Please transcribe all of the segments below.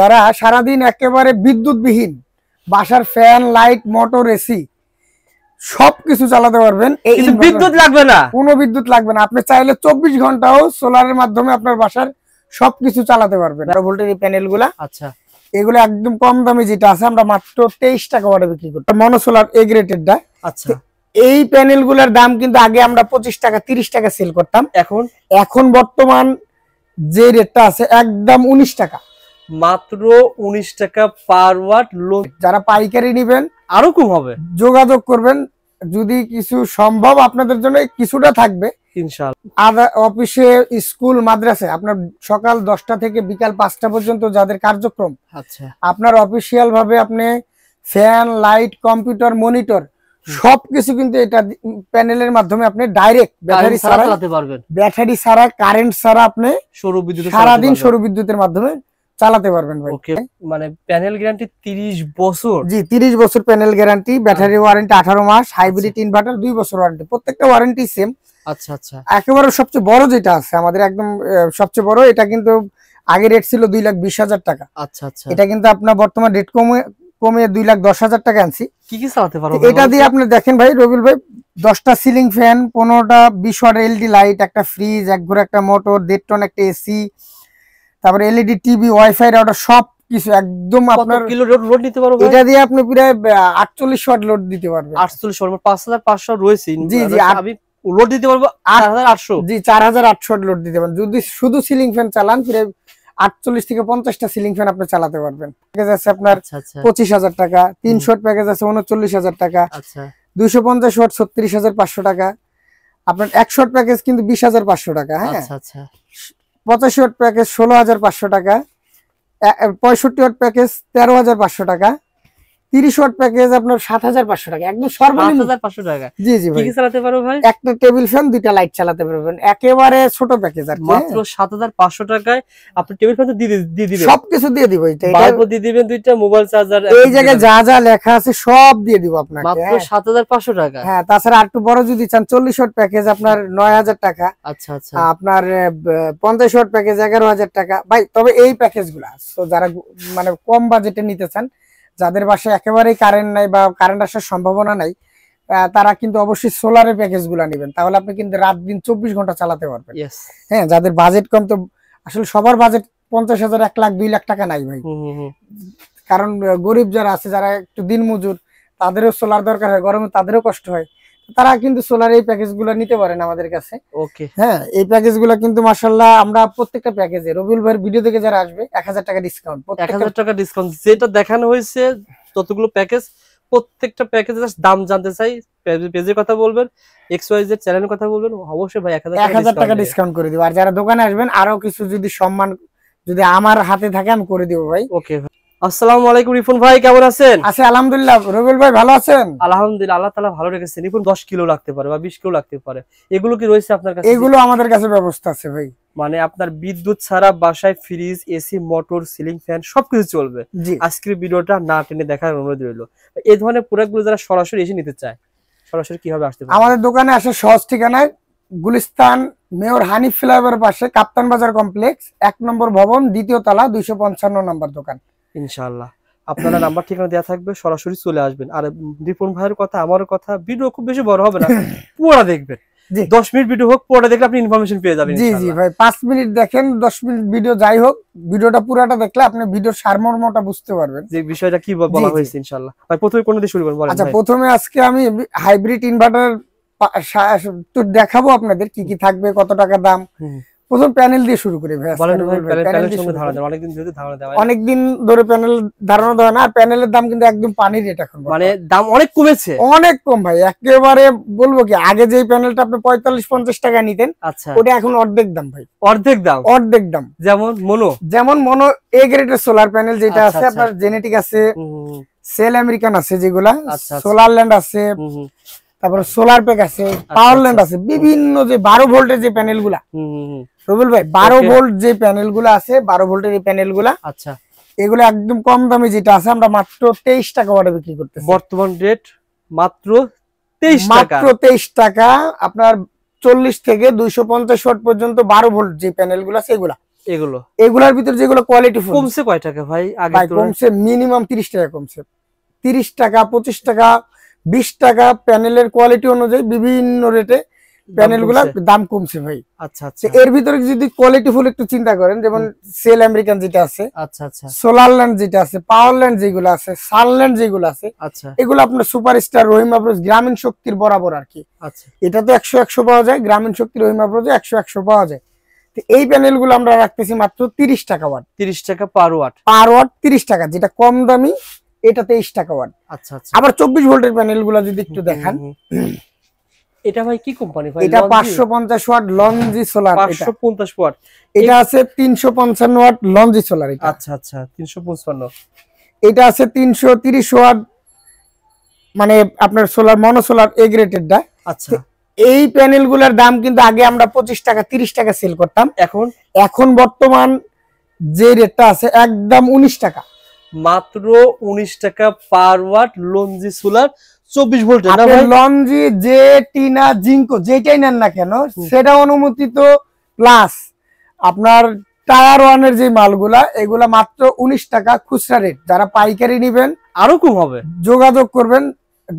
তারা সারাদিন একেবারে বিদ্যুৎবিহীন বাসার ফ্যান লাইট মোটর এসি সবকিছু চালাতে পারবেন বিদ্যুৎ লাগবে না কোনো বিদ্যুৎ লাগবে না আপনি চাইলে চব্বিশ ঘন্টাও সোলারের মাধ্যমে আপনার বাসার সবকিছু চালাতে পারবেন ভোল্টেজ প্যানেল গুলা আচ্ছা এগুলো একদম কম দামে যেটা আছে আমরা মাত্র তেইশ টাকা করে বিক্রি করি মনোসোলার এ গ্রেটেডটা আচ্ছা এই প্যানেল গুলার দাম কিন্তু আগে আমরা পঁচিশ টাকা তিরিশ টাকা সেল করতাম এখন এখন বর্তমান যে রেটটা আছে একদম উনিশ টাকা মাত্র উনিশ টাকা পার ওয়াট লোন যারা পাইকারি নিবেন আরো কম হবে যোগাযোগ করবেন যদি কিছু সম্ভব আপনাদের জন্য কিছুটা থাকবে অফিসে স্কুল মাদ্রাসা আপনার সকাল দশটা থেকে বিকাল পাঁচটা পর্যন্ত যাদের কার্যক্রম আচ্ছা। আপনার অফিসিয়াল ভাবে আপনি ফ্যান লাইট কম্পিউটার মনিটর সবকিছু কিন্তু এটা প্যানেলের মাধ্যমে আপনি ডাইরেক্ট ব্যাটারি ছাড়া ব্যাটারি ছাড়া কারেন্ট ছাড়া আপনি সারাদিন সৌর বিদ্যুতের মাধ্যমে চালাতে পারবেন ভাই ওকে মানে প্যানেল গ্যারান্টি 30 বছর জি 30 বছর প্যানেল গ্যারান্টি ব্যাটারি ওয়ারেন্টি 18 মাস হাইব্রিড ইনভার্টার 2 বছর ওয়ারেন্টি প্রত্যেকটা ওয়ারেন্টি সেম আচ্ছা আচ্ছা একেবারে সবচেয়ে বড় যেটা আছে আমাদের একদম সবচেয়ে বড় এটা কিন্তু আগে রেট ছিল দুই লাখ বিশ হাজার টাকা আচ্ছা আচ্ছা এটা কিন্তু আপনার বর্তমান রেট কমে কমে দুই লাখ দশ হাজার টাকা আনছি কি কি চালাতে পারবো এটা দিয়ে আপনি দেখেন ভাই রবিল ভাই 10টা সিলিং ফ্যান 15টা 20 ওয়াট এলডি লাইট একটা ফ্রিজ এক ঘর একটা মোটর দেড় টন একটা এসি তারপরে এলইডি টিভি ওয়াইফাই রাউটার সব কিছু একদম আপনার কিলো লোড নিতে পারবো এটা দিয়ে আপনি প্রায় 48 ওয়াট লোড দিতে পারবেন 48 ওয়াট 5500 রয়েছে জি জি আমি লোড দিতে পারবো 8800 জি 4800 লোড দিতে পারবেন যদি শুধু সিলিং ফ্যান চালান প্রায় 48 থেকে টা সিলিং ফ্যান আপনি চালাতে পারবেন প্যাকেজ আছে আপনার 25000 আচ্ছা, আচ্ছা। টাকা 300 ওয়াট প্যাকেজ আছে 39000 টাকা আচ্ছা 250 ওয়াট 36500 টাকা আপনার 100 প্যাকেজ কিন্তু 20500 টাকা হ্যাঁ আচ্ছা আচ্ছা পঁচাশি ওয়াট প্যাকেজ ষোলো হাজার পাঁচশো টাকা পঁয়ষট্টি ওয়াট প্যাকেজ তেরো হাজার পাঁচশো টাকা 30 ওয়াট প্যাকেজ আপনার 7500 টাকা একদম সর্বনিম্ন 7500 টাকা জি জি ভাই কি চালাতে পারো ভাই একটা টেবিল ফ্যান দুইটা লাইট চালাতে পারবেন একেবারে ছোট প্যাকেজ আর হ্যাঁ। মাত্র 7500 টাকায় আপনি টেবিল ফ্যান তো দিয়ে দিবেন সবকিছু দিয়ে দিব এটা বাল্ব দিয়ে দিবেন দুইটা মোবাইল চার্জার এই জায়গায় যা যা লেখা আছে সব দিয়ে দিব আপনাকে মাত্র 7500 হ্যাঁ। টাকা হ্যাঁ তাছাড়া একটু বড় যদি চান 40 ওয়াট প্যাকেজ আপনার 9000 টাকা আচ্ছা আচ্ছা আপনার 50 ওয়াট প্যাকেজ 11000 টাকা ভাই তবে এই প্যাকেজগুলো তো যারা মানে কম বাজেটে নিতে চান যাদের বাসায় একেবারেই কারেন্ট নাই বা কারেন্ট আসার সম্ভাবনা নাই তারা কিন্তু অবশ্যই সোলারের প্যাকেজ গুলো নেবেন তাহলে আপনি কিন্তু রাত দিন চব্বিশ ঘন্টা চালাতে পারবেন হ্যাঁ যাদের বাজেট কম তো আসলে সবার বাজেট পঞ্চাশ হাজার এক লাখ দুই লাখ টাকা নাই ভাই কারণ গরিব যারা আছে যারা একটু দিন মজুর তাদেরও সোলার দরকার হয় গরমে তাদেরও কষ্ট হয় তারা কিন্তু সোলার এই প্যাকেজ গুলো নিতে পারেন আমাদের কাছে ওকে হ্যাঁ এই প্যাকেজ গুলো কিন্তু মাসাল্লাহ আমরা প্রত্যেকটা প্যাকেজে রবিউল ভাইয়ের ভিডিও থেকে যারা আসবে এক হাজার টাকা ডিসকাউন্ট এক হাজার টাকা ডিসকাউন্ট যেটা দেখানো হয়েছে যতগুলো প্যাকেজ প্রত্যেকটা প্যাকেজের দাম জানতে চাই পেজের কথা বলবেন এক্স ওয়াই জেড চ্যানেলের কথা বলবেন অবশ্যই ভাই এক হাজার টাকা ডিসকাউন্ট করে দিব আর যারা দোকানে আসবেন আরো কিছু যদি সম্মান যদি আমার হাতে থাকে আমি করে দিব ভাই ওকে আসসালামু আলাইকুম ভাই কেমন আছেন ভাই ভালো আছেন আল্লাহ তাআলা ভালো রেখেছেন কিলো লাগতে পারে বা কিলো লাগতে পারে এগুলো কি রয়েছে আপনার কাছে এগুলো আমাদের কাছে ব্যবস্থা আছে ভাই মানে আপনার বিদ্যুৎ ছাড়া বাসায় fridge AC motor ceiling fan সবকিছু চলবে আজকের ভিডিওটা না টেনে দেখার অনুরোধ রইল এই ধরনের প্রোডাক্টগুলো যারা সরাসরি এসে নিতে চায় সরাসরি কিভাবে আসতে পারে আমাদের দোকানে আসে সহজ ঠিকানায় গুলিস্তান মেয়র হানিফ ফ্লাইওভারের পাশে কাপ্তান বাজার কমপ্লেক্স এক নম্বর ভবন দ্বিতীয় তালা দুইশো পঞ্চান্ন নম্বর দোকান ইনশাল্লাহ আপনারা নাম্বার ঠিকানা দেওয়া থাকবে সরাসরি চলে আসবেন আর দীপন ভাইয়ের কথা আমার কথা ভিডিও খুব বেশি বড় হবে না পুরো দেখবেন দশ মিনিট ভিডিও হোক আপনি পেয়ে যাবেন পাঁচ মিনিট দেখেন দশ মিনিট ভিডিও যাই হোক ভিডিওটা পুরোটা দেখলে আপনি ভিডিওর সারমর্মটা বুঝতে পারবেন যে বিষয়টা কি ইনশাল্লাহ ভাই প্রথমে শুরু আচ্ছা, প্রথমে আজকে আমি হাইব্রিড ইনভার্টার তো দেখাবো আপনাদের কি কি থাকবে কত টাকা দাম প্রথম প্যানেল দিয়ে শুরু করি অনেকদিন ধরে প্যানেল ধারণা দেওয়া না প্যানেলের দাম কিন্তু একদম পানির রেট এখন মানে দাম অনেক কমেছে অনেক কম ভাই একেবারে বলবো কি আগে যে প্যানেলটা আপনি পঁয়তাল্লিশ পঞ্চাশ টাকা নিতেন আচ্ছা। ওটা এখন অর্ধেক দাম ভাই অর্ধেক দাম অর্ধেক দাম যেমন মনো যেমন মনো এ গ্রেডের সোলার প্যানেল যেটা আচ্ছা, আছে আচ্ছা। আপনার জেনেটিক আছে সেল আমেরিকান আছে যেগুলা সোলার ল্যান্ড আছে তারপরে সোলার প্যাক আছে পাওয়ার আচ্ছা, আচ্ছা। ল্যান্ড আছে বিভিন্ন যে বারো ভোল্টের যে প্যানেল গুলা রবিল ভাই বারো ভোল্ট যে প্যানেল গুলা আছে বারো ভোল্টের এই প্যানেল গুলা আচ্ছা এগুলো একদম কম দামে যেটা আছে আমরা মাত্র তেইশ টাকা ওয়াটে বিক্রি করতে বর্তমান রেট মাত্র মাত্র তেইশ টাকা আপনার চল্লিশ থেকে দুইশো পঞ্চাশ ওয়াট পর্যন্ত বারো ভোল্ট যে প্যানেল গুলো আছে এগুলা এগুলো এগুলার ভিতরে যেগুলো কোয়ালিটি কমছে কয় টাকা ভাই কমছে মিনিমাম তিরিশ টাকা কমছে তিরিশ টাকা পঁচিশ টাকা বিশ টাকা প্যানেলের কোয়ালিটি অনুযায়ী বিভিন্ন রেটে প্যানেলগুলা দাম কমছে ভাই আচ্ছা আচ্ছা এর ভিতরে যদি কোয়ালিটি ফুল একটু চিন্তা করেন যেমন সেল আমেরিকান যেটা আছে আচ্ছা আচ্ছা সোলার ল্যান্ড যেটা আছে পাওয়ার ল্যান্ড যেগুলো আছে সানল্যান্ড যেগুলো আছে আচ্ছা এগুলো আপনার সুপারস্টার রহিম আফরোজ গ্রামীণ শক্তির বরাবর আর কি আচ্ছা এটা তো একশো একশো পাওয়া যায় গ্রামীণ শক্তির রহিম আফরোজে একশো একশো পাওয়া যায় এই প্যানেলগুলো আমরা রাখতেছি মাত্র তিরিশ টাকা ওয়াট তিরিশ টাকা পার ওয়াট পার ওয়াট তিরিশ টাকা যেটা কম দামি এটা তেইশ টাকা ওয়াট আচ্ছা, আচ্ছা আবার চব্বিশ ভোল্টের প্যানেল গুলা যদি একটু দেখান এটা প্যানেল গুলার ওয়াট সোলার ওয়াট এটা আছে ওয়াট সোলার এটা ওয়াট আচ্ছা, আচ্ছা, মানে আপনার সোলার আচ্ছা এই দাম কিন্তু আগে আমরা পঁচিশ টাকা তিরিশ টাকা সেল করতাম এখন এখন বর্তমান যে রেটটা আছে একদম উনিশ টাকা মাত্র উনিশ টাকা পার ওয়াট লঞ্জি সোলার চব্বিশ ভোল্ট লঞ্জি যে টিনা জিঙ্কো যেটাই নেন না কেন সেটা অনুমোদিত প্লাস আপনার টায়ার ওয়ানের যে মালগুলা এগুলা মাত্র উনিশ টাকা খুচরা রেট যারা পাইকারি নিবেন আরো কম হবে যোগাযোগ করবেন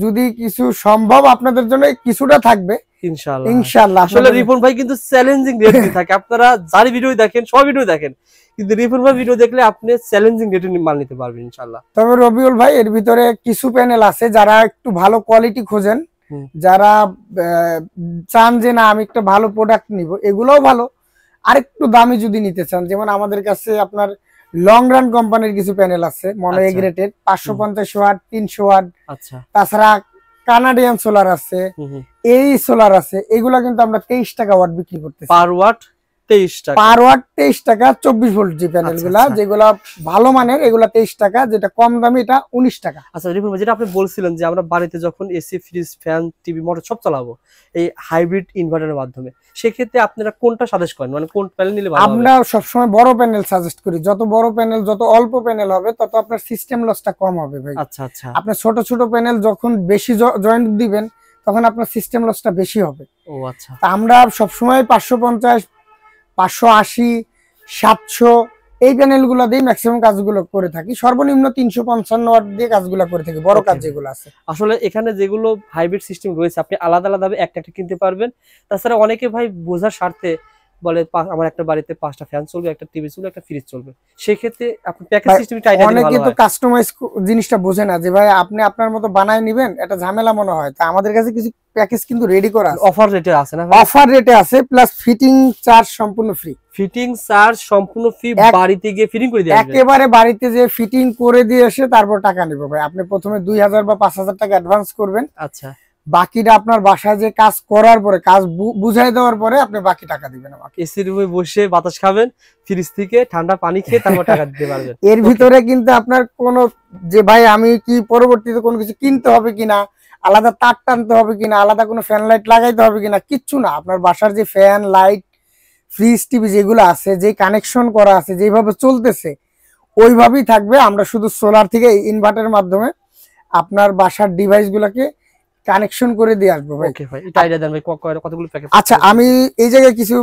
যদি কিছু সম্ভব আপনাদের জন্য কিছুটা থাকবে ইনশাআল্লাহ ইনশাআল্লাহ আসলে রিপন ভাই কিন্তু চ্যালেঞ্জিং রেট থাকে আপনারা যার ভিডিও দেখেন সব ভিডিও দেখেন কিন্তু রিপন ভাই ভিডিও দেখলে আপনি চ্যালেঞ্জিং রেট মাল নিতে পারবেন ইনশাআল্লাহ তবে রবিউল ভাই এর ভিতরে কিছু প্যানেল আছে যারা একটু ভালো কোয়ালিটি খোঁজেন যারা চান যে না আমি একটা ভালো প্রোডাক্ট নিব এগুলোও ভালো আর একটু দামি যদি নিতে চান যেমন আমাদের কাছে আপনার লং রান কোম্পানির কিছু প্যানেল আছে মনো আচ্ছা। এগ্রেটেড পাঁচশো পঞ্চাশ ওয়াট তিনশো ওয়াট আচ্ছা। তাছাড়া কানাডিয়ান সোলার আছে এই সোলার আছে এগুলা কিন্তু আমরা তেইশ টাকা ওয়াট বিক্রি করতে পার ওয়াট তেইশ টাকা পার ওয়াট তেইশ টাকা চব্বিশ ভোল্ট যে প্যানেল গুলা আচ্ছা, আচ্ছা। যেগুলা ভালো মানের এগুলা তেইশ টাকা যেটা কম দামে এটা উনিশ টাকা আচ্ছা রিপন যেটা আপনি বলছিলেন যে আমরা বাড়িতে যখন AC fridge fan TV motor সব চালাবো এই হাইব্রিড ইনভার্টারের মাধ্যমে সেক্ষেত্রে আপনারা কোনটা সাজেস্ট করেন মানে কোন প্যানেল নিলে আমরা সবসময় বড় প্যানেল সাজেস্ট করি যত বড় প্যানেল যত অল্প প্যানেল হবে তত আপনার সিস্টেম লসটা কম হবে ভাই আচ্ছা আচ্ছা আপনার ছোট ছোট প্যানেল যখন বেশি জয়েন্ট দিবেন তখন আপনার সিস্টেম লসটা বেশি হবে ও আচ্ছা আমরা সবসময় পাঁচশো পঞ্চাশ পাঁচশো আশি সাতশো এই প্যানেলগুলো দিয়ে ম্যাক্সিমাম কাজগুলো করে থাকি সর্বনিম্ন তিনশো পঞ্চান্ন ওয়াট দিয়ে কাজগুলো করে থাকি বড় কাজ যেগুলো আছে আসলে এখানে যেগুলো হাইব্রিড সিস্টেম রয়েছে আপনি আলাদা আলাদাভাবে একটা একটা কিনতে পারবেন তাছাড়া অনেকে ভাই বোঝার স্বার্থে বলে আমার একটা বাড়িতে পাঁচটা ফ্যান চলবে একটা টিভি চলবে একটা ফ্রিজ চলবে সেক্ষেত্রে আপনি প্যাকেজ সিস্টেম টাইট অনেক কিন্তু কাস্টমাইজ জিনিসটা বোঝে না যে ভাই আপনি আপনার মতো বানায় নেবেন এটা ঝামেলা মনে হয় তা আমাদের কাছে কিছু প্যাকেজ কিন্তু রেডি করা অফার রেটে আছে না অফার রেটে আছে প্লাস ফিটিং চার্জ সম্পূর্ণ ফ্রি ফিটিং চার্জ সম্পূর্ণ ফ্রি বাড়িতে গিয়ে ফিটিং করে দেওয়া একেবারে বাড়িতে যে ফিটিং করে দিয়ে এসে তারপর টাকা নেবো ভাই আপনি প্রথমে 2000 বা 5000 টাকা অ্যাডভান্স করবেন আচ্ছা বাকিটা আপনার বাসায় যে কাজ করার পরে কাজ বুঝাই দেওয়ার পরে আপনি বাকি টাকা দিবেন আমাকে এসি রুমে বসে বাতাস খাবেন ফ্রিজ থেকে ঠান্ডা পানি খেয়ে তারপর টাকা দিতে পারবেন এর ভিতরে কিন্তু আপনার কোনো যে ভাই আমি কি পরবর্তীতে কোনো কিছু কিনতে হবে কিনা আলাদা তার টানতে হবে কিনা আলাদা কোনো ফ্যান লাইট লাগাইতে হবে কিনা কিচ্ছু না আপনার বাসার যে ফ্যান লাইট ফ্রিজ টিভি যেগুলো আছে যে কানেকশন করা আছে যেভাবে চলতেছে ওইভাবেই থাকবে আমরা শুধু সোলার থেকে ইনভার্টারের মাধ্যমে আপনার বাসার ডিভাইসগুলোকে কানেকশন করে দিয়ে আসবো ভাই ওকে ভাই এটা দেন ভাই কতগুলো আচ্ছা আমি এই জায়গায় কিছু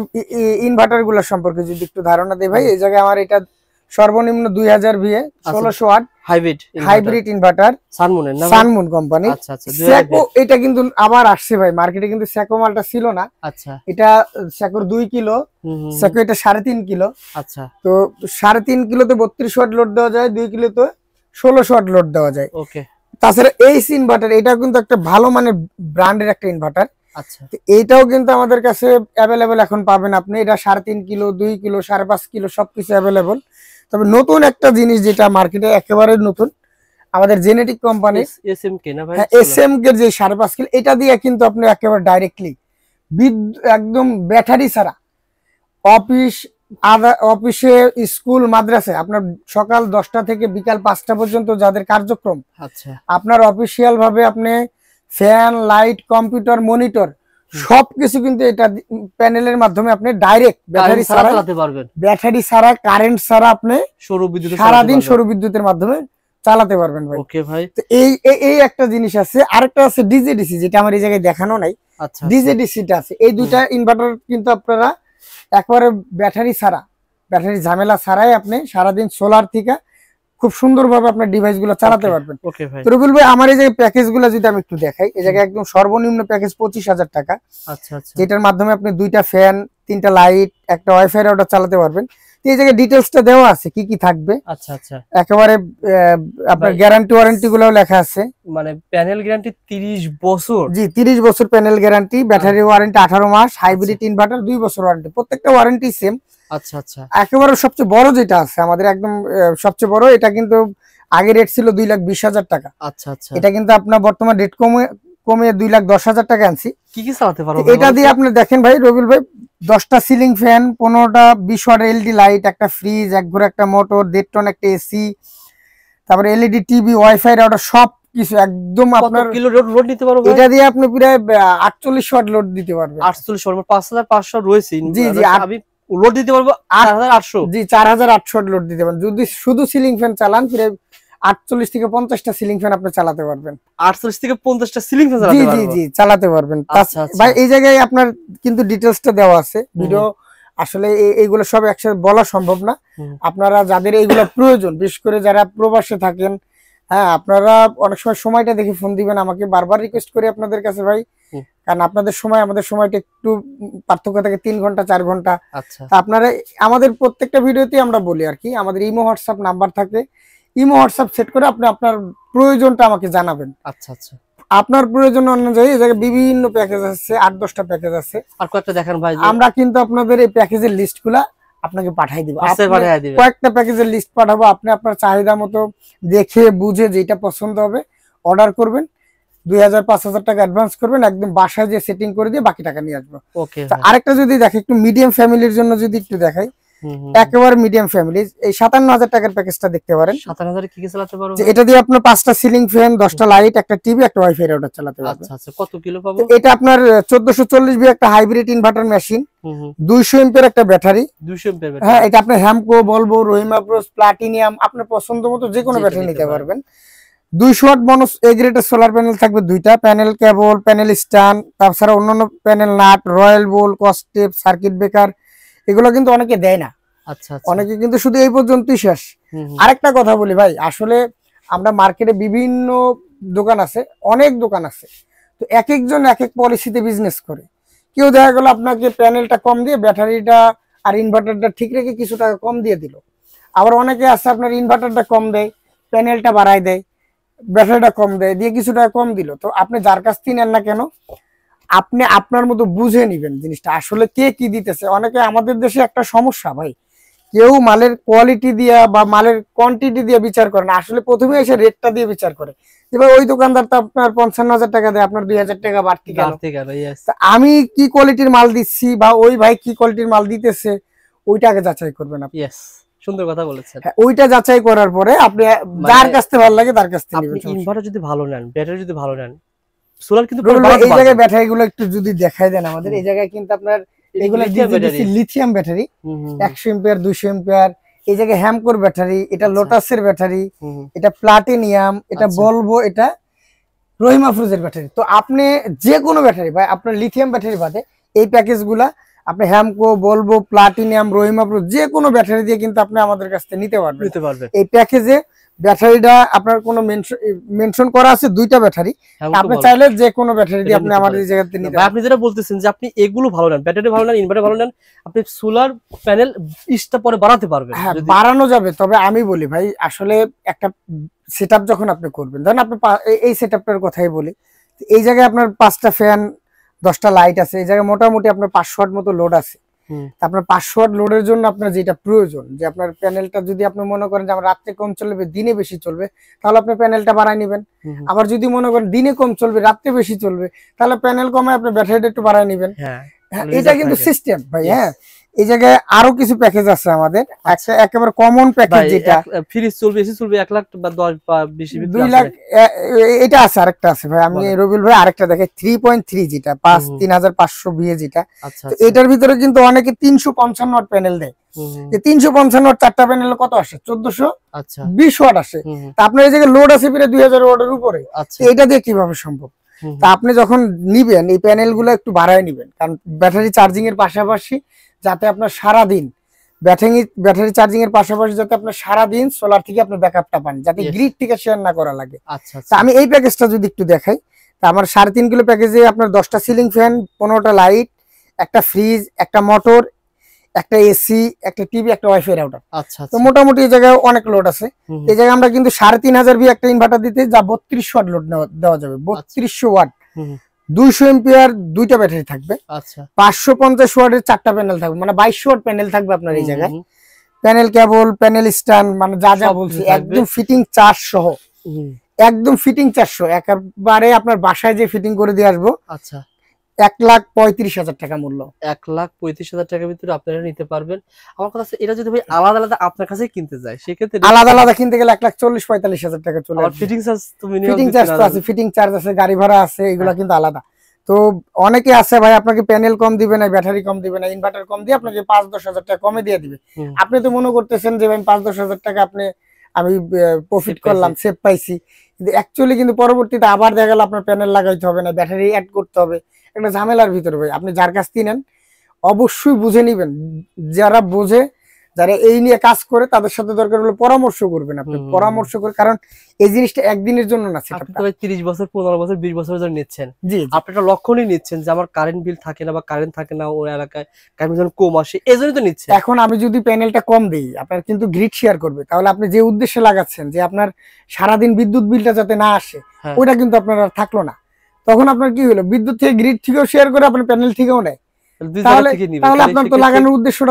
ইনভার্টার গুলো সম্পর্কে যদি একটু ধারণা দেই ভাই এই জায়গায় আমার এটা সর্বনিম্ন 2000 VA 1600 watt hybrid hybrid inverter Sunmoon Sunmoon company আচ্ছা আচ্ছা সেকো এটা কিন্তু আবার আসছে ভাই মার্কেটে কিন্তু সেকো মালটা ছিল না আচ্ছা এটা সেকোর 2 কিলো সেকো এটা 3.5 কিলো আচ্ছা তো 3.5 কিলোতে 32 ওয়াট লোড দেওয়া যায় 2 কিলোতে 1600 ওয়াট লোড দেওয়া যায় ওকে তাছাড়া এইস ইনভার্টার এটা কিন্তু একটা ভালো মানে ব্র্যান্ডের একটা ইনভার্টার আচ্ছা এটাও কিন্তু আমাদের কাছে অ্যাভেলেবেল এখন পাবেন আপনি এটা সাড়ে তিন কিলো দুই কিলো সাড়ে পাঁচ কিলো সবকিছু অ্যাভেলেবেল তবে নতুন একটা জিনিস যেটা মার্কেটে একেবারে নতুন আমাদের genetic company S M K হ্যাঁ, যে সাড়ে পাঁচ কিলো এটা দিয়ে কিন্তু আপনি একেবারে ডাইরেক্টলি বিদ্যুৎ একদম ব্যাটারি ছাড়া অফিস অফিসে স্কুল মাদ্রাসায় আপনার সকাল দশটা থেকে বিকাল পাঁচটা পর্যন্ত যাদের কার্যক্রম আচ্ছা আপনার অফিসিয়াল ভাবে আপনি ফ্যান লাইট কম্পিউটার মনিটর সবকিছু কিন্তু এটা প্যানেলের মাধ্যমে আপনি ডাইরেক্ট ব্যাটারি ছাড়া ব্যাটারি ছাড়া কারেন্ট ছাড়া আপনি সৌর বিদ্যুৎ সারাদিন সরু বিদ্যুতের মাধ্যমে চালাতে পারবেন ভাই ওকে ভাই তো এই এই একটা জিনিস আছে আরেকটা আছে ডিজেডিসি যেটা আমার এই জায়গায় দেখানো নাই আচ্ছা ডিজেডিসিটা আছে এই দুইটা ইনভার্টার কিন্তু আপনারা একবারে ব্যাটারি ছাড়া ব্যাটারি ঝামেলা ছাড়াই আপনি সারাদিন সোলার থেকে খুব সুন্দরভাবে আপনার ডিভাইস গুলো চালাতে পারবেন রবিল ভাই আমার এই যে প্যাকেজ গুলো যদি আমি একটু দেখাই এই জায়গায় একদম সর্বনিম্ন প্যাকেজ পঁচিশ হাজার টাকা আচ্ছা, আচ্ছা। যেটার মাধ্যমে আপনি দুইটা ফ্যান তিনটা লাইট একটা ওয়াইফাই রাউটার চালাতে পারবেন এই জায়গায় দেওয়া আছে কি কি থাকবে আচ্ছা, আচ্ছা। আপনার গ্যারান্টি ওয়ারেন্টি গুলো লেখা আছে মানে প্যানেল গ্যারান্টি বছর বছর প্যানেল গ্যারান্টি ব্যাটারি ওয়ারেন্টি মাস হাইব্রিড ইনভার্টার বছর ওয়ারেন্টি প্রত্যেকটা ওয়ারেন্টি আচ্ছা, সেম আচ্ছা একেবারে সবচেয়ে বড় যেটা আছে আমাদের একদম সবচেয়ে বড় এটা কিন্তু আগে রেট ছিল দুই লাখ বিশ হাজার টাকা আচ্ছা আচ্ছা এটা কিন্তু আপনার বর্তমান রেট কমে কমে দুই লাখ দশ হাজার টাকা আনছি কি কি চালাতে পারবো এটা দিয়ে আপনি দেখেন ভাই রবিল ভাই দশটা সিলিং ফ্যান পনেরোটা বিশ ওয়ার এলডি লাইট একটা ফ্রিজ এক ঘোর একটা মোটর দেড় টন একটা এসি তারপরে এলইডি টিভি ওয়াইফাই রাউটার সব কিছু একদম আপনার কিলো লোড দিতে পারবো এটা দিয়ে আপনি প্রায় আটচল্লিশ ওয়াট লোড দিতে পারবেন আটচল্লিশ ওয়াট মানে পাঁচ হাজার পাঁচশো রয়েছে জি জি আমি লোড দিতে পারবো আট হাজার আটশো জি চার হাজার আটশো লোড দিতে পারবেন যদি শুধু সিলিং ফ্যান চালান প্রায় আটচল্লিশ থেকে পঞ্চাশটা সিলিং ফ্যান আপনি চালাতে পারবেন আটচল্লিশ থেকে পঞ্চাশটা সিলিং ফ্যান জি জি জি চালাতে পারবেন আচ্ছা, আচ্ছা। ভাই এই জায়গায় আপনার কিন্তু ডিটেলসটা দেওয়া আছে ভিডিও আসলে এইগুলো সব একসাথে বলা সম্ভব না আপনারা যাদের এইগুলো প্রয়োজন বিশেষ করে যারা প্রবাসে থাকেন হ্যাঁ আপনারা অনেক সময় সময়টা দেখে ফোন দিবেন আমাকে বারবার রিকোয়েস্ট করি আপনাদের কাছে ভাই কারণ আপনাদের সময় আমাদের সময়টা একটু পার্থক্য থাকে তিন ঘন্টা চার ঘন্টা আচ্ছা। আপনারা আমাদের প্রত্যেকটা ভিডিওতে আমরা বলি আর কি আমাদের ইমো হোয়াটসঅ্যাপ নাম্বার থাকে ইমো হোয়াটসঅ্যাপ সেট করে আপনি আপনার প্রয়োজনটা আমাকে জানাবেন আচ্ছা আচ্ছা আপনার প্রয়োজন অনুযায়ী বিভিন্ন প্যাকেজ আছে আট দশটা প্যাকেজ আছে আর কয়েকটা দেখেন ভাই আমরা কিন্তু আপনাদের এই প্যাকেজের গুলা আপনাকে পাঠাই দিব কয়েকটা প্যাকেজের লিস্ট পাঠাবো আপনি আপনার চাহিদা মতো দেখে বুঝে যেটা পছন্দ হবে অর্ডার করবেন দুই হাজার পাঁচ হাজার টাকা অ্যাডভান্স করবেন একদম বাসায় সেটিং করে দিয়ে বাকি টাকা নিয়ে আরেকটা যদি দেখে একটু মিডিয়াম ফ্যামিলির জন্য যদি একটু দেখাই একেবারে মিডিয়াম ফ্যামিলি এই সাতান্ন হাজার টাকার প্যাকেজটা দেখতে পারেন সাতান্ন হাজার কি চালাতে পারবেন এটা দিয়ে আপনার পাঁচটা সিলিং ফ্যান দশটা লাইট একটা টিভি একটা ওয়াইফাই রাউটার চালাতে পারবেন আচ্ছা, আচ্ছা। কত কিলো এটা আপনার চোদ্দশো চল্লিশ বি একটা হাইব্রিড ইনভার্টার মেশিন দুইশো এমপের একটা ব্যাটারি হ্যাঁ এটা আপনার হ্যামকো বলবো রোহিমা ব্রোস প্লাটিনিয়াম আপনার পছন্দ মতো যে কোনো ব্যাটারি নিতে পারবেন দুইশো আট বনস এগ্রেটের সোলার প্যানেল থাকবে দুইটা প্যানেল কেবল প্যানেল স্ট্যান্ড তাছাড়া অন্যান্য প্যানেল নাট রয়্যাল বোল কস্টেপ সার্কিট ব্রেকার এগুলো কিন্তু অনেকে দেয় না আচ্ছা, আচ্ছা অনেকে কিন্তু শুধু এই পর্যন্তই শেষ আরেকটা কথা বলি ভাই আসলে আমরা মার্কেটে বিভিন্ন দোকান আছে অনেক দোকান আছে তো এক একজন এক এক পলিসিতে বিজনেস করে কেউ দেখা গেলো আপনাকে প্যানেলটা কম দিয়ে ব্যাটারিটা আর ইনভার্টারটা ঠিক রেখে কিছু টাকা কম দিয়ে দিল আবার অনেকে আছে আপনার ইনভার্টারটা কম দেয় প্যানেলটা বাড়ায় দেয় ব্যাটারিটা কম দেয় দিয়ে কিছু টাকা কম দিল তো আপনি যার কাছ থেকে নেন না কেন আপনি আপনার মতো বুঝে নিবেন জিনিসটা আসলে কে কি দিতেছে অনেকে আমাদের দেশে একটা সমস্যা ভাই কেউ মালের কোয়ালিটি দিয়া বা মালের কোয়ান্টিটি দিয়ে বিচার করে না আসলে প্রথমে এসে রেটটা দিয়ে বিচার করে যে ভাই ওই দোকানদার তো আপনার পঞ্চান্ন হাজার টাকা দেয় আপনার দুই হাজার টাকা বাড়তি গেল আমি কি কোয়ালিটির মাল দিচ্ছি বা ওই ভাই কি কোয়ালিটির মাল দিতেছে ওইটাকে যাচাই করবেন আপনি সুন্দর কথা বলেছেন হ্যাঁ, ওইটা যাচাই করার পরে আপনি মানে যার কাছ থেকে ভালো লাগে তার কাছ থেকে ইনভার্টার যদি ভালো নেন ব্যাটারি যদি ভালো নেন সোলার কিন্তু এই জায়গায় ব্যাটারিগুলো একটু যদি দেখাই দেন আমাদের এই জায়গায় কিন্তু আপনার এগুলো লিথিয়াম ব্যাটারি একশো এম্পিয়ার দুশো এম্পিয়ার এই জায়গায় হ্যামকোর ব্যাটারি এটা লোটাসের আচ্ছা। ব্যাটারি এটা প্লাটিনিয়াম এটা বলবো আচ্ছা। এটা রহিমা ব্যাটারি তো আপনি যে কোনো ব্যাটারি ভাই আপনার লিথিয়াম ব্যাটারি বাদে এই প্যাকেজগুলা আপনি হ্যামকো বলবো প্লাটিনিয়াম রহিমা যে কোনো ব্যাটারি দিয়ে কিন্তু আপনি আমাদের কাছ থেকে নিতে পারবেন নিতে পারবেন এই প্যাকেজে ব্যাটারিটা আপনার কোনো মেনশন করা আছে দুইটা ব্যাটারি হ্যাঁ, আপনি চাইলে যে কোনো ব্যাটারি দিয়ে আপনি আমাদের এই জায়গাতে নিতে আপনি যেটা বলতেছেন যে আপনি এগুলো ভালো নেন ব্যাটারি ভালো নেন ইনভার্টার ভালো নেন আপনি সোলার প্যানেল ইস্টা পরে বাড়াতে পারবেন হ্যাঁ বাড়ানো যাবে তবে আমি বলি ভাই আসলে একটা সেটআপ যখন আপনি করবেন ধরেন আপনি এই সেটআপটার কথাই বলি এই জায়গায় আপনার পাঁচটা ফ্যান দশটা লাইট আছে এই জায়গায় মোটামুটি আপনার পাঁচশো মতো লোড আছে আপনার পাঁচশো ওয়াট লোডের জন্য আপনার যেটা প্রয়োজন যে আপনার প্যানেলটা যদি আপনি মনে করেন যে আমার রাত্রে কম চলবে দিনে বেশি চলবে তাহলে আপনি প্যানেলটা বাড়াই নেবেন আবার যদি মনে করেন দিনে কম চলবে রাত্রে বেশি চলবে তাহলে প্যানেল কমে আপনি ব্যাটারিটা একটু বাড়াই নেবেন হ্যাঁ, হ্যাঁ, এটা কিন্তু সিস্টেম ভাই হ্যাঁ এই জায়গায় আরো কিছু প্যাকেজ আছে আমাদের একটা আচ্ছা, একেবারে কমন প্যাকেজ যেটা ফ্রি চলবে এসি চলবে 1 লাখ বা 10 বা 20 2 লাখ এটা আছে আরেকটা আছে ভাই আমি রবিউল ভাই আরেকটা দেখে 3.3 যেটা 5 3500 ভিএ যেটা আচ্ছা, তো আচ্ছা। এটার ভিতরে কিন্তু অনেকে 355 ওয়াট প্যানেল দেয় যে 355 ওয়াট চারটা প্যানেল কত আসে 1400 আচ্ছা 20 ওয়াট আসে তা আপনার এই জায়গায় লোড আছে প্রায় 2000 ওয়াটের উপরে এটা দিয়ে কিভাবে সম্ভব তা আপনি যখন নিবেন এই প্যানেলগুলো একটু বাড়ায় নিবেন কারণ ব্যাটারি চার্জিং এর পাশাপাশি যাতে আপনার সারা দিন ব্যাটারি ব্যাটারি চার্জিং এর পাশাপাশি যাতে আপনার সারা দিন সোলার থেকে আপনি ব্যাকআপটা পান যাতে গ্রিড থেকে শেয়ার না করা লাগে আচ্ছা, আচ্ছা। আমি এই প্যাকেজটা যদি একটু দেখাই তা আমার সাড়ে তিন কিলো প্যাকেজে আপনার দশটা সিলিং ফ্যান পনেরোটা লাইট একটা ফ্রিজ একটা মোটর একটা এসি একটা টিভি একটা ওয়াইফাই রাউটার আচ্ছা তো আচ্ছা। মোটামুটি এই জায়গায় অনেক লোড আছে এই জায়গায় আমরা কিন্তু সাড়ে তিন হাজার বি একটা ইনভার্টার দিতে যা বত্রিশ ওয়াট লোড দেওয়া যাবে আচ্ছা। বত্রিশশো ওয়াট দুইশো এম্পিয়ার দুইটা ব্যাটারি থাকবে আচ্ছা পাঁচশো পঞ্চাশ ওয়াটের চারটা প্যানেল থাকবে মানে বাইশশো ওয়াট প্যানেল থাকবে আপনার এই জায়গায় প্যানেল কেবল প্যানেল স্ট্যান্ড মানে যা যা বলছি একদম ফিটিং চার্জ সহ একদম ফিটিং চারশো একবারে আপনার বাসায় যে ফিটিং করে দিয়ে আসবো আচ্ছা এক লাখ পঁয়ত্রিশ হাজার টাকা মূল্য এক লাখ পঁয়ত্রিশ হাজার টাকার ভিতরে আপনারা নিতে পারবেন আমার কথা এটা যদি ভাই আলাদা আলাদা আপনার কাছে কিনতে যায় সেক্ষেত্রে আলাদা আলাদা কিনতে গেলে এক লাখ চল্লিশ পঁয়তাল্লিশ হাজার টাকা চলে ফিটিং চার্জ ফিটিং চার্জ তো আছে ফিটিং চার্জ আছে গাড়ি ভাড়া আছে এগুলো হ্যাঁ। কিন্তু আলাদা তো অনেকে আছে ভাই আপনাকে প্যানেল কম দিবে না ব্যাটারি কম দিবে না ইনভার্টার কম দিয়ে আপনাকে পাঁচ দশ হাজার টাকা কমে দিয়ে দিবে আপনি তো মনে করতেছেন যে আমি পাঁচ দশ হাজার টাকা আপনি আমি প্রফিট করলাম সেভ পাইছি কিন্তু অ্যাকচুয়ালি কিন্তু পরবর্তীতে আবার দেখা গেল আপনার প্যানেল লাগাইতে হবে না ব্যাটারি অ্যাড করতে হবে একটা ঝামেলার ভিতরে ভাই আপনি যার কাছ থেকে অবশ্যই বুঝে নিবেন যারা বোঝে যারা এই নিয়ে কাজ করে তাদের সাথে দরকার হলে পরামর্শ করবেন আপনি পরামর্শ করে কারণ এই জিনিসটা একদিনের জন্য না সেটা বছর পনেরো বছর বিশ বছর নিচ্ছেন জি আপনি একটা লক্ষণই নিচ্ছেন যে আমার কারেন্ট বিল থাকে না বা কারেন্ট থাকে না ওই এলাকায় কারেন্ট যখন কম আসে এজন্যই তো নিচ্ছে এখন আমি যদি প্যানেলটা কম দিই আপনার কিন্তু গ্রিড শেয়ার করবে তাহলে আপনি যে উদ্দেশ্যে লাগাচ্ছেন যে আপনার সারাদিন বিদ্যুৎ বিলটা যাতে না আসে হ্যাঁ। ওইটা কিন্তু আপনার আর থাকলো না তখন আপনার কি হলো বিদ্যুৎ থেকে গ্রিড থেকেও শেয়ার করে আপনার প্যানেল থেকেও নেয় মানে হ্যাঁ আমরা ঢাকার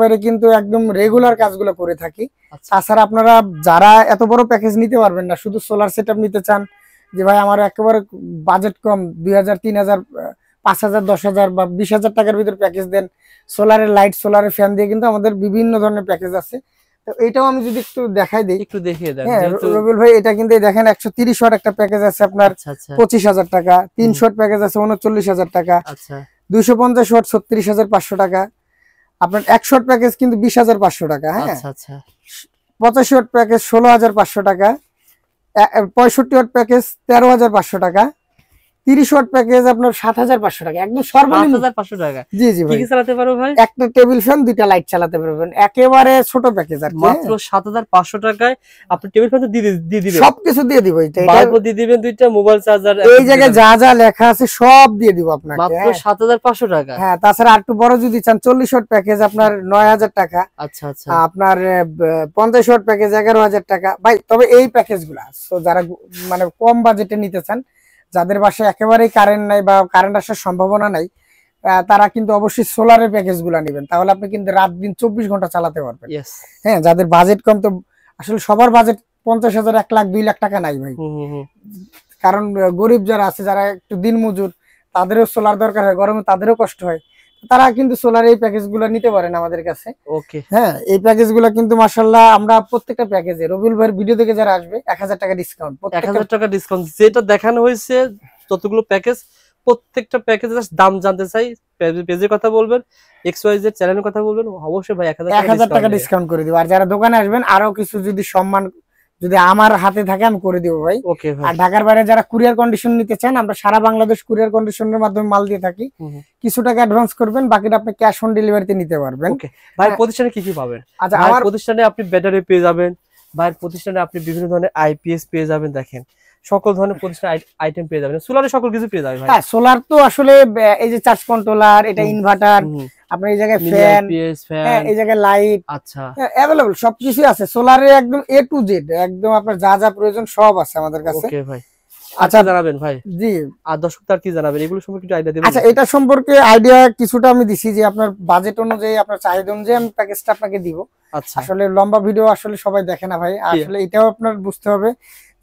বাইরে কিন্তু একদম রেগুলার করে থাকি আচ্ছা। তাছাড়া আপনারা যারা এত বড় প্যাকেজ নিতে পারবেন না শুধু সোলার সেটআপ নিতে চান যে ভাই আমার একেবারে বাজেট কম দুই হাজার তিন হাজার পাঁচ হাজার দশ হাজার বা বিশ হাজার টাকার ভিতরে প্যাকেজ দেন সোলারের লাইট সোলারের ফ্যান দিয়ে কিন্তু আমাদের বিভিন্ন ধরনের প্যাকেজ আছে তো এটাও আমি যদি একটু দেখাই দিই একটু দেখিয়ে দেন হ্যাঁ ভাই এটা কিন্তু দেখেন তিরিশ ওয়াট একটা প্যাকেজ আছে আপনার আচ্ছা, আচ্ছা। পঁচিশ হাজার টাকা তিনশো ওয়াট প্যাকেজ আছে উনচল্লিশ হাজার টাকা আচ্ছা। দুইশো পঞ্চাশ আচ্ছা ছত্রিশ হাজার পাঁচশো টাকা আপনার 100 প্যাকেজ কিন্তু বিশ হাজার পাঁচশো টাকা হ্যাঁ পঁচাশি আচ্ছা প্যাকেজ ষোলো হাজার পাঁচশো টাকা পঁয়ষট্টি ওয়াট প্যাকেজ পাঁচশো টাকা 30 ওয়াট প্যাকেজ আপনার 7500 টাকা একদম সর্বনিম্ন 7500 টাকা জি জি ভাই কি চালাতে পারো ভাই একটা টেবিল ফ্যান দুইটা লাইট চালাতে পারবেন একেবারে ছোট প্যাকেজ আর হ্যাঁ। মাত্র 7500 টাকায় আপনি টেবিল ফ্যান তো দিয়ে দিবেন সবকিছু দিয়ে দিব এটা বাল্ব দিয়ে দিবেন দুইটা মোবাইল চার্জার এই জায়গায় যা যা লেখা আছে সব দিয়ে দিব আপনাকে মাত্র 7500 হ্যাঁ। টাকা হ্যাঁ তাছাড়া একটু বড় যদি চান 40 ওয়াট প্যাকেজ আপনার 9000 টাকা আচ্ছা আচ্ছা আপনার 50 ওয়াট প্যাকেজ 11000 টাকা ভাই তবে এই প্যাকেজগুলো তো যারা মানে কম বাজেটে নিতে চান যাদের বাসায় একেবারেই কারেন্ট নাই বা কারেন্ট আসার সম্ভাবনা নাই তারা কিন্তু অবশ্যই সোলারের প্যাকেজ গুলা নেবেন তাহলে আপনি কিন্তু রাত দিন চব্বিশ ঘন্টা চালাতে পারবেন হ্যাঁ যাদের বাজেট কম তো আসলে সবার বাজেট পঞ্চাশ হাজার এক লাখ দুই লাখ টাকা নাই ভাই কারণ গরিব যারা আছে যারা একটু দিন মজুর তাদেরও সোলার দরকার হয় গরমে তাদেরও কষ্ট হয় তারা কিন্তু সোলার এই প্যাকেজ গুলা নিতে পারেন আমাদের কাছে ওকে হ্যাঁ এই প্যাকেজ গুলা কিন্তু মাসাল্লাহ আমরা প্রত্যেকটা প্যাকেজে রবিউল ভাইয়ের ভিডিও দেখে যারা আসবে এক হাজার টাকা ডিসকাউন্ট এক হাজার টাকা ডিসকাউন্ট যেটা দেখানো হয়েছে যতগুলো প্যাকেজ প্রত্যেকটা প্যাকেজের দাম জানতে চাই পেজের কথা বলবেন এক্স ওয়াই জেড চ্যানেলের কথা বলবেন অবশ্যই ভাই এক হাজার টাকা ডিসকাউন্ট করে দিব আর যারা দোকানে আসবেন আরো কিছু যদি সম্মান যদি আমার হাতে থাকে আমি করে দিব ভাই আর ঢাকার বাইরে যারা কুরিয়ার কন্ডিশন নিতে চান আমরা সারা বাংলাদেশ কুরিয়ার কন্ডিশনের মাধ্যমে মাল দিয়ে থাকি কিছু টাকা অ্যাডভান্স করবেন বাকিটা আপনি ক্যাশ অন ডেলিভারিতে নিতে পারবেন ভাই হ্যাঁ। প্রতিষ্ঠানে কি কি পাবেন আচ্ছা আমার প্রতিষ্ঠানে আপনি ব্যাটারি পেয়ে যাবেন ভাই প্রতিষ্ঠানে আপনি বিভিন্ন ধরনের আইপিএস পেয়ে যাবেন দেখেন সকল ধরনের প্রতিষ্ঠান আইটেম পেয়ে যাবেন সোলারে সকল কিছু পেয়ে যাবেন হ্যাঁ সোলার তো আসলে এই যে চার্জ কন্ট্রোলার এটা ইনভার্টার আপনার এই জায়গায় ফ্যান হ্যাঁ এই জায়গায় লাইট আচ্ছা হ্যাঁ, সবকিছু আছে সোলারের একদম এ টু জেড একদম আপনার যা যা প্রয়োজন সব আছে আমাদের কাছে আচ্ছা, আচ্ছা জানাবেন ভাই জি আর কি জানাবেন এগুলো সম্পর্কে আইডিয়া আচ্ছা এটা সম্পর্কে আইডিয়া কিছুটা আমি যে আপনার বাজেট অনুযায়ী আপনার চাহিদা অনুযায়ী আমি আপনাকে দিব আচ্ছা। আসলে লম্বা ভিডিও আসলে সবাই দেখে না ভাই আসলে এটাও আপনার বুঝতে হবে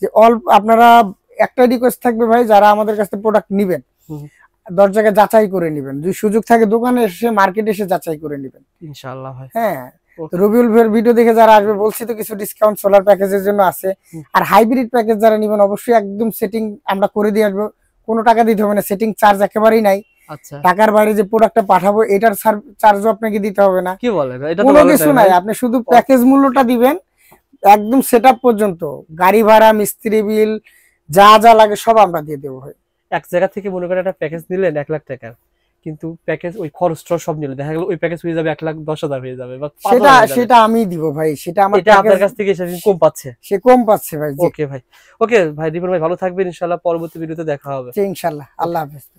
যে আপনারা একটা রিকোয়েস্ট থাকবে ভাই যারা আমাদের কাছে প্রোডাক্ট নিবেন দরজাকে যাচাই করে নেবেন যদি সুযোগ থাকে দোকানে এসে মার্কেটে এসে যাচাই করে নেবেন ইনশাআল্লাহ হ্যাঁ রবিউল ভাইয়ের ভিডিও দেখে যারা আসবে বলছি তো কিছু ডিসকাউন্ট সোলার প্যাকেজের জন্য আছে আর হাইব্রিড প্যাকেজ যারা নেবেন অবশ্যই একদম সেটিং আমরা করে দিয়ে আসবো কোনো টাকা দিতে হবে না সেটিং চার্জ একেবারেই নাই টাকার আচ্ছা। বাইরে যে প্রোডাক্টটা পাঠাবো এটার চার্জও আপনাকে দিতে হবে না কি বলেন কোনো কিছু নাই আপনি শুধু প্যাকেজ মূল্যটা দিবেন একদম সেট পর্যন্ত গাড়ি ভাড়া মিস্ত্রি বিল যা যা লাগে সব আমরা দিয়ে দেবো ভাই এক জায়গা থেকে মনে করেন একটা প্যাকেজ নিলেন এক লাখ টাকার কিন্তু প্যাকেজ ওই খরচটা সব নিলে দেখা গেল ওই প্যাকেজ হয়ে যাবে এক লাখ দশ হাজার হয়ে যাবে সেটা সেটা আমি দিব ভাই সেটা আমার এটা আপনার কাছ থেকে সেদিন কম পাচ্ছে সে কম পাচ্ছে ভাই ওকে ভাই ওকে ভাই রিপন ভাই ভালো থাকবেন ইনশাল্লাহ পরবর্তী ভিডিওতে দেখা হবে ইনশাল্লাহ আল্লাহ হাফেজ